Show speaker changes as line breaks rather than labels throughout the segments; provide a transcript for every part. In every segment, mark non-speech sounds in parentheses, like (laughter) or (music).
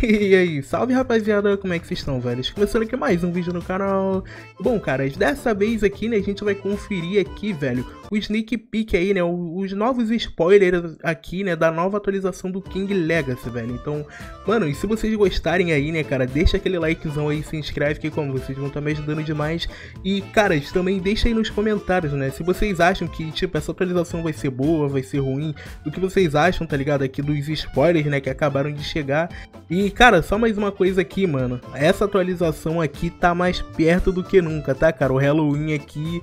(laughs) E aí, salve rapaziada, como é que vocês estão, velhos? Começando aqui mais um vídeo no canal. Bom, caras, dessa vez aqui, né, a gente vai conferir aqui, velho, o sneak peek aí, né? Os novos spoilers aqui, né? Da nova atualização do King Legacy, velho. Então, mano, e se vocês gostarem aí, né, cara, deixa aquele likezão aí, se inscreve que como vocês vão estar tá me ajudando demais. E, cara, também deixa aí nos comentários, né? Se vocês acham que, tipo, essa atualização vai ser boa, vai ser ruim, o que vocês acham, tá ligado? Aqui dos spoilers, né, que acabaram de chegar. E, cara, só mais uma coisa aqui, mano. Essa atualização aqui tá mais perto do que nunca, tá, cara? O Halloween aqui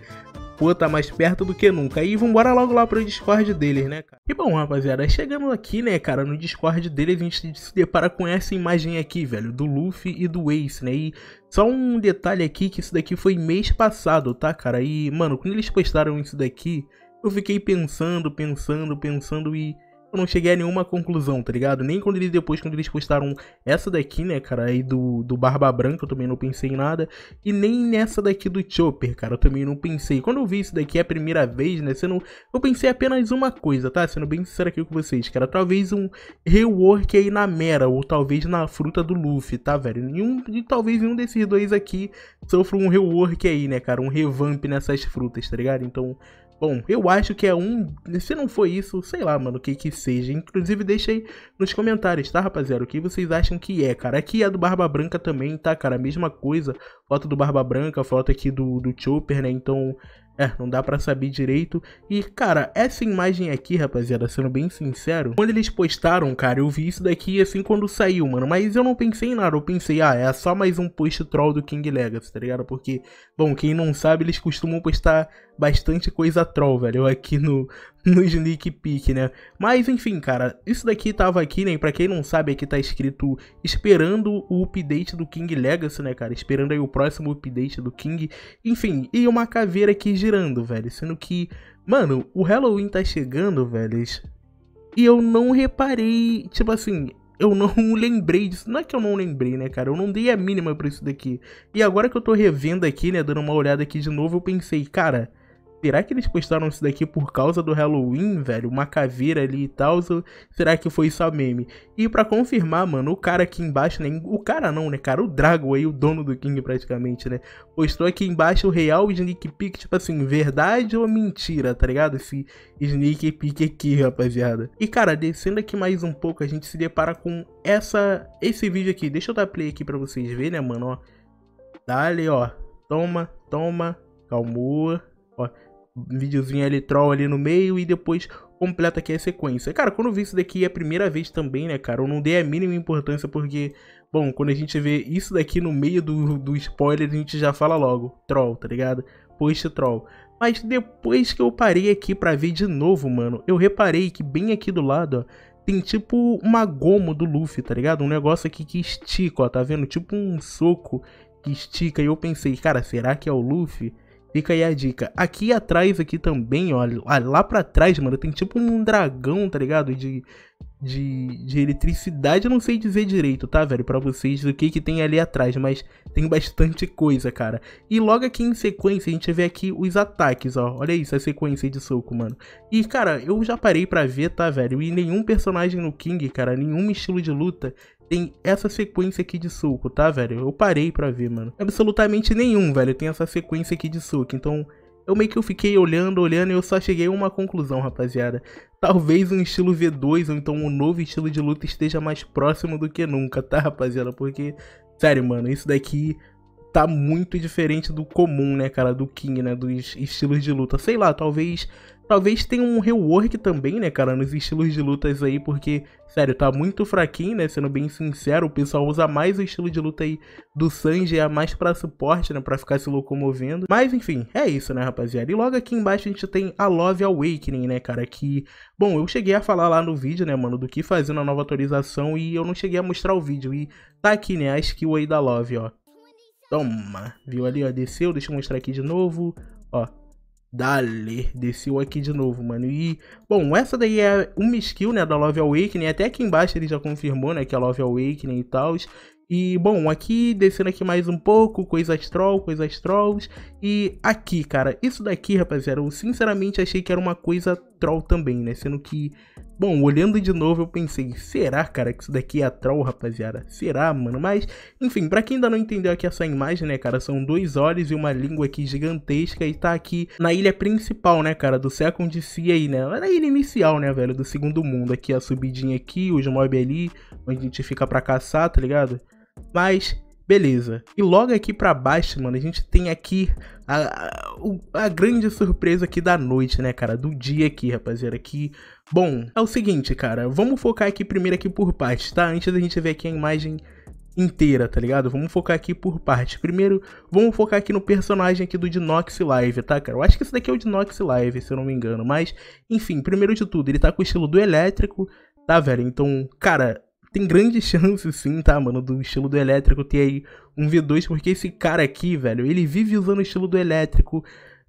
Pô tá mais perto do que nunca. E vambora logo lá pro Discord deles, né, cara? E bom, rapaziada, chegando aqui, né, cara, no Discord dele a gente se depara com essa imagem aqui, velho, do Luffy e do Ace, né? E só um detalhe aqui, que isso daqui foi mês passado, tá, cara? E, mano, quando eles postaram isso daqui, eu fiquei pensando, pensando, pensando e eu não cheguei a nenhuma conclusão, tá ligado? Nem quando eles depois, quando eles postaram essa daqui, né, cara, aí do, do Barba Branca, eu também não pensei em nada. E nem nessa daqui do Chopper, cara, eu também não pensei. Quando eu vi isso daqui a primeira vez, né, sendo, eu pensei apenas uma coisa, tá? Sendo bem sincero aqui com vocês, cara, talvez um rework aí na Mera, ou talvez na fruta do Luffy, tá, velho? Nenhum, e talvez um desses dois aqui sofra um rework aí, né, cara? Um revamp nessas frutas, tá ligado? Então, Bom, eu acho que é um. Se não foi isso, sei lá, mano, o que que seja. Inclusive, deixem nos comentários, tá, rapaziada? O que vocês acham que é, cara? Aqui é do Barba Branca também, tá, cara? mesma coisa. Foto do Barba Branca, foto aqui do, do Chopper, né? Então, é, não dá para saber direito. E, cara, essa imagem aqui, rapaziada, sendo bem sincero, quando eles postaram, cara, eu vi isso daqui assim quando saiu, mano. Mas eu não pensei em nada, eu pensei, ah, é só mais um post troll do King Legacy, tá ligado? Porque, bom, quem não sabe, eles costumam postar bastante coisa troll, velho, aqui no, (laughs) no sneak peek, né? Mas enfim, cara, isso daqui tava aqui, né? pra quem não sabe, aqui tá escrito esperando o update do King Legacy, né, cara? Esperando aí o próximo update do King. Enfim, e uma caveira aqui girando, velho. Sendo que, mano, o Halloween tá chegando, velho. E eu não reparei, tipo assim, eu não (laughs) lembrei disso. Não é que eu não lembrei, né, cara? Eu não dei a mínima pra isso daqui. E agora que eu tô revendo aqui, né, dando uma olhada aqui de novo, eu pensei, cara, Será que eles postaram isso daqui por causa do Halloween, velho? Uma caveira ali e tal? Será que foi só meme? E para confirmar, mano, o cara aqui embaixo, né? O cara não, né, cara? O Drago aí, o dono do King praticamente, né? Postou aqui embaixo o real sneak peek, tipo assim, verdade ou mentira, tá ligado? Esse sneak peek aqui, rapaziada. E, cara, descendo aqui mais um pouco, a gente se depara com essa, esse vídeo aqui. Deixa eu dar play aqui pra vocês verem, né, mano? Ó, dale, ó. Toma, toma. Calmou. Ó, videozinho ali troll ali no meio e depois completa aqui a sequência. Cara, quando eu vi isso daqui é a primeira vez também, né, cara? Eu não dei a mínima importância porque, bom, quando a gente vê isso daqui no meio do, do spoiler, a gente já fala logo, troll, tá ligado? Post troll. Mas depois que eu parei aqui pra ver de novo, mano, eu reparei que bem aqui do lado, ó, tem tipo uma goma do Luffy, tá ligado? Um negócio aqui que estica, ó, tá vendo? Tipo um soco que estica. E eu pensei, cara, será que é o Luffy? Fica aí a dica. Aqui atrás, aqui também, olha, lá pra trás, mano, tem tipo um dragão, tá ligado? De, de, de eletricidade, eu não sei dizer direito, tá, velho? Pra vocês o que que tem ali atrás, mas tem bastante coisa, cara. E logo aqui em sequência, a gente vê aqui os ataques, ó. Olha isso, a sequência de soco, mano. E, cara, eu já parei pra ver, tá, velho? E nenhum personagem no King, cara, nenhum estilo de luta tem essa sequência aqui de suco, tá, velho? Eu parei pra ver, mano. Absolutamente nenhum, velho, tem essa sequência aqui de suco. Então, eu meio que eu fiquei olhando, olhando e eu só cheguei a uma conclusão, rapaziada. Talvez um estilo V2 ou então um novo estilo de luta esteja mais próximo do que nunca, tá, rapaziada? Porque, sério, mano, isso daqui tá muito diferente do comum, né, cara? Do King, né? Dos estilos de luta. Sei lá, talvez. Talvez tenha um rework também, né, cara, nos estilos de lutas aí, porque, sério, tá muito fraquinho, né? Sendo bem sincero, o pessoal usa mais o estilo de luta aí do Sanji, é mais pra suporte, né? Pra ficar se locomovendo. Mas, enfim, é isso, né, rapaziada? E logo aqui embaixo a gente tem a Love Awakening, né, cara? Que, bom, eu cheguei a falar lá no vídeo, né, mano, do que fazer na nova atualização e eu não cheguei a mostrar o vídeo. E tá aqui, né, a skill aí da Love, ó. Toma. Viu ali, ó. Desceu. Deixa eu mostrar aqui de novo. Ó. Dale. Desceu aqui de novo, mano. E, bom, essa daí é uma skill, né, da Love Awakening. Até aqui embaixo ele já confirmou, né, que é Love Awakening e tal. E, bom, aqui, descendo aqui mais um pouco, coisas troll, coisas trolls. E aqui, cara, isso daqui, rapaziada, eu sinceramente achei que era uma coisa troll também, né? Sendo que, bom, olhando de novo eu pensei, será, cara, que isso daqui é troll, rapaziada? Será, mano? Mas, enfim, para quem ainda não entendeu aqui essa imagem, né, cara, são dois olhos e uma língua aqui gigantesca e tá aqui na ilha principal, né, cara, do Second Sea aí, né? Na ilha inicial, né, velho, do segundo mundo. Aqui a subidinha aqui, os mob ali, onde a gente fica pra caçar, tá ligado? Mas, Beleza. E logo aqui para baixo, mano, a gente tem aqui a, a, a, grande surpresa aqui da noite, né, cara? Do dia aqui, rapaziada. Que, bom, é o seguinte, cara. Vamos focar aqui primeiro aqui por partes, tá? Antes da gente ver aqui a imagem inteira, tá ligado? Vamos focar aqui por partes. Primeiro, vamos focar aqui no personagem aqui do Dinox Live, tá, cara? Eu acho que esse daqui é o Dinox Live, se eu não me engano. Mas, enfim, primeiro de tudo, ele tá com o estilo do elétrico, tá, velho? Então, cara, tem grande chance sim, tá, mano, do estilo do elétrico ter aí um V2, porque esse cara aqui, velho, ele vive usando o estilo do elétrico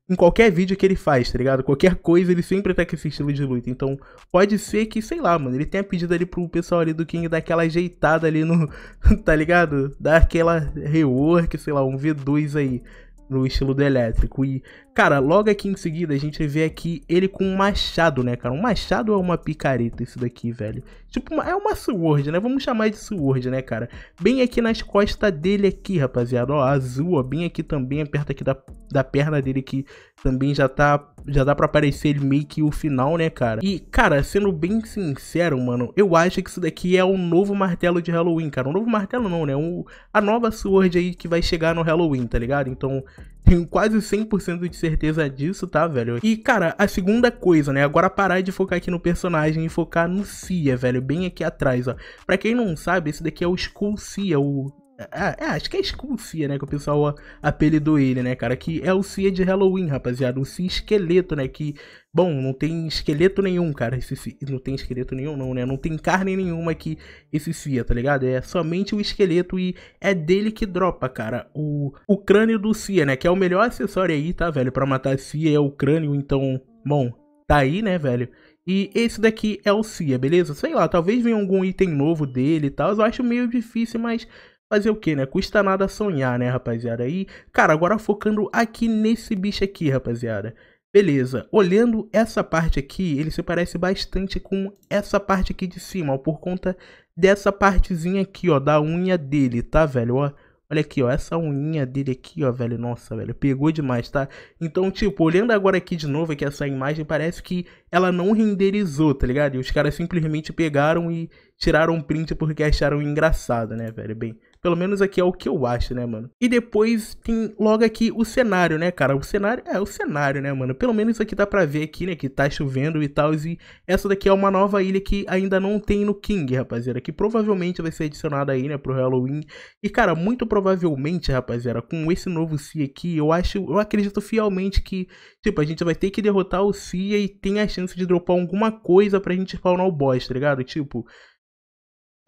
em qualquer vídeo que ele faz, tá ligado? Qualquer coisa, ele sempre tá com esse estilo de luta. Então, pode ser que, sei lá, mano, ele tenha pedido ali pro pessoal ali do King dar aquela ajeitada ali no. (laughs) tá ligado? Dar aquela rework, sei lá, um V2 aí no estilo do elétrico. E, cara, logo aqui em seguida a gente vê aqui ele com um machado, né, cara? Um machado é uma picareta isso daqui, velho? Tipo, é uma sword, né? Vamos chamar de sword, né, cara? Bem aqui nas costas dele aqui, rapaziada. Ó, azul, ó, bem aqui também, perto aqui da da perna dele que também já tá já dá para aparecer meio que o final, né, cara? E cara, sendo bem sincero, mano, eu acho que isso daqui é um novo martelo de Halloween, cara. Um novo martelo não, né? Um, a nova sword aí que vai chegar no Halloween, tá ligado? Então, tenho quase 100% de certeza disso, tá, velho? E cara, a segunda coisa, né? Agora parar de focar aqui no personagem e focar no Cia, velho, bem aqui atrás, ó. Para quem não sabe, esse daqui é o Skull Cia, o é, é, acho que é Skull Cia, né? Que o pessoal apelidou ele, né, cara? Que é o Cia de Halloween, rapaziada. O Cia esqueleto, né? Que, bom, não tem esqueleto nenhum, cara. Esse Cia, não tem esqueleto nenhum, não, né? Não tem carne nenhuma aqui, esse Cia, tá ligado? É somente o esqueleto e é dele que dropa, cara. O, o crânio do Cia, né? Que é o melhor acessório aí, tá, velho? Pra matar Cia é o crânio, então, bom, tá aí, né, velho? E esse daqui é o Cia, beleza? Sei lá, talvez venha algum item novo dele e tal. Eu acho meio difícil, mas Fazer o que, né? Custa nada sonhar, né, rapaziada? Aí, cara, agora focando aqui nesse bicho aqui, rapaziada. Beleza, olhando essa parte aqui, ele se parece bastante com essa parte aqui de cima, ó, por conta dessa partezinha aqui, ó, da unha dele, tá, velho? Ó, olha aqui, ó, essa unha dele aqui, ó, velho, nossa, velho, pegou demais, tá? Então, tipo, olhando agora aqui de novo aqui essa imagem, parece que ela não renderizou, tá ligado? E os caras simplesmente pegaram e tiraram um print porque acharam engraçado, né, velho? Bem, pelo menos aqui é o que eu acho, né, mano? E depois tem logo aqui o cenário, né, cara? O cenário é o cenário, né, mano? Pelo menos aqui dá pra ver aqui, né, que tá chovendo e tal. E essa daqui é uma nova ilha que ainda não tem no King, rapaziada. Que provavelmente vai ser adicionada aí, né, pro Halloween. E, cara, muito provavelmente, rapaziada, com esse novo Cia aqui, eu acho, eu acredito fielmente que, tipo, a gente vai ter que derrotar o Cia e tem a chance de dropar alguma coisa pra gente spawnar o boss, tá ligado? Tipo,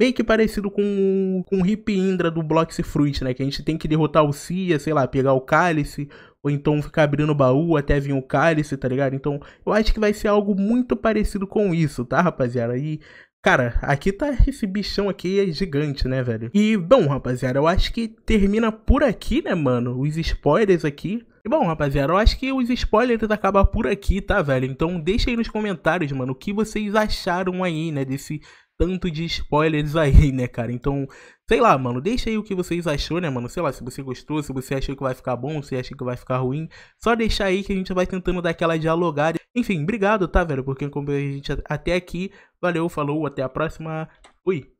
meio que parecido com, com o Hip Indra do Blox Fruit, né? Que a gente tem que derrotar o Cia, sei lá, pegar o Cálice, ou então ficar abrindo o baú até vir o Cálice, tá ligado? Então eu acho que vai ser algo muito parecido com isso, tá, rapaziada? E Cara, aqui tá esse bichão aqui é gigante, né, velho? E, bom, rapaziada, eu acho que termina por aqui, né, mano? Os spoilers aqui. E, bom, rapaziada, eu acho que os spoilers acabam por aqui, tá, velho? Então deixa aí nos comentários, mano, o que vocês acharam aí, né, desse tanto de spoilers aí, (laughs) né, cara? Então, sei lá, mano, deixa aí o que vocês achou, né, mano? Sei lá, se você gostou, se você achou que vai ficar bom, se acha que vai ficar ruim, só deixar aí que a gente vai tentando dar aquela dialogada. Enfim, obrigado, tá, velho, porque quem acompanhou a gente até aqui. Valeu, falou, até a próxima. Fui.